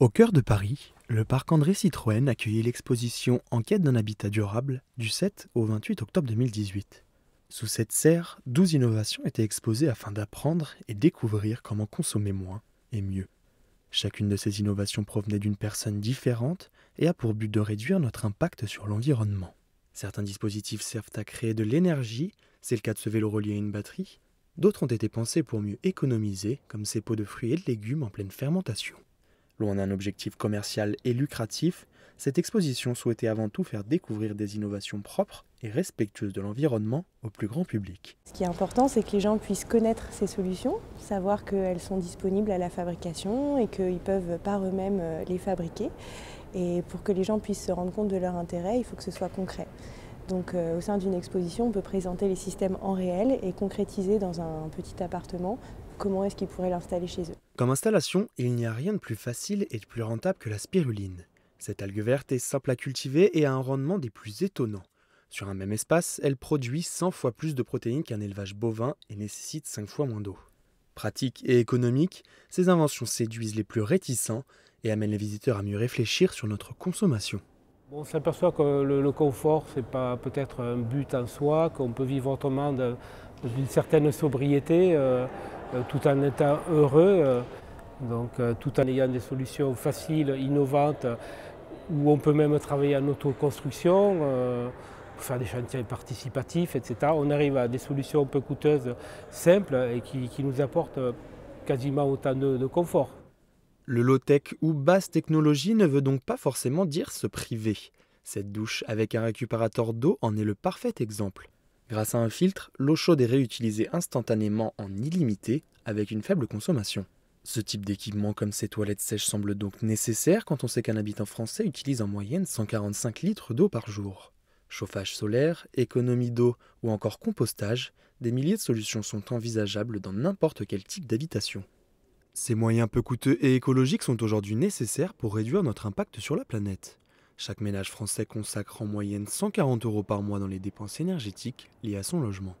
Au cœur de Paris, le parc André Citroën accueillit l'exposition En quête d'un habitat durable du 7 au 28 octobre 2018. Sous cette serre, 12 innovations étaient exposées afin d'apprendre et découvrir comment consommer moins et mieux. Chacune de ces innovations provenait d'une personne différente et a pour but de réduire notre impact sur l'environnement. Certains dispositifs servent à créer de l'énergie, c'est le cas de ce vélo relié à une batterie. D'autres ont été pensés pour mieux économiser, comme ces pots de fruits et de légumes en pleine fermentation. Loin d'un objectif commercial et lucratif, cette exposition souhaitait avant tout faire découvrir des innovations propres et respectueuses de l'environnement au plus grand public. Ce qui est important, c'est que les gens puissent connaître ces solutions, savoir qu'elles sont disponibles à la fabrication et qu'ils peuvent par eux-mêmes euh, les fabriquer. Et pour que les gens puissent se rendre compte de leur intérêt, il faut que ce soit concret. Donc euh, au sein d'une exposition, on peut présenter les systèmes en réel et concrétiser dans un petit appartement comment est-ce qu'ils pourraient l'installer chez eux. Comme installation, il n'y a rien de plus facile et de plus rentable que la spiruline. Cette algue verte est simple à cultiver et a un rendement des plus étonnants. Sur un même espace, elle produit 100 fois plus de protéines qu'un élevage bovin et nécessite 5 fois moins d'eau. Pratique et économique, ces inventions séduisent les plus réticents et amènent les visiteurs à mieux réfléchir sur notre consommation. On s'aperçoit que le, confort, ce n'est pas peut-être un but en soi, qu'on peut vivre autrement d'une une certaine sobriété, euh, euh, tout en étant heureux, euh, donc tout en ayant des solutions faciles, innovantes, où on peut même travailler en autoconstruction, faire des chantiers participatifs, etc. On arrive à des solutions peu coûteuses, simples et qui, nous apportent quasiment autant de, de confort. Le low-tech ou basse technologie ne veut donc pas forcément dire se priver. Cette douche avec un récupérateur d'eau en est le parfait exemple. Grâce à un filtre, l'eau chaude est réutilisée instantanément en illimité avec une faible consommation. Ce type d'équipement comme ces toilettes sèches semble donc nécessaire quand on sait qu'un habitant français utilise en moyenne 145 litres d'eau par jour. Chauffage solaire, économie d'eau ou encore compostage, des milliers de solutions sont envisageables dans n'importe quel type d'habitation. Ces moyens peu coûteux et écologiques sont aujourd'hui nécessaires pour réduire notre impact sur la planète. Chaque ménage français consacre en moyenne 140 euros par mois dans les dépenses énergétiques liées à son logement.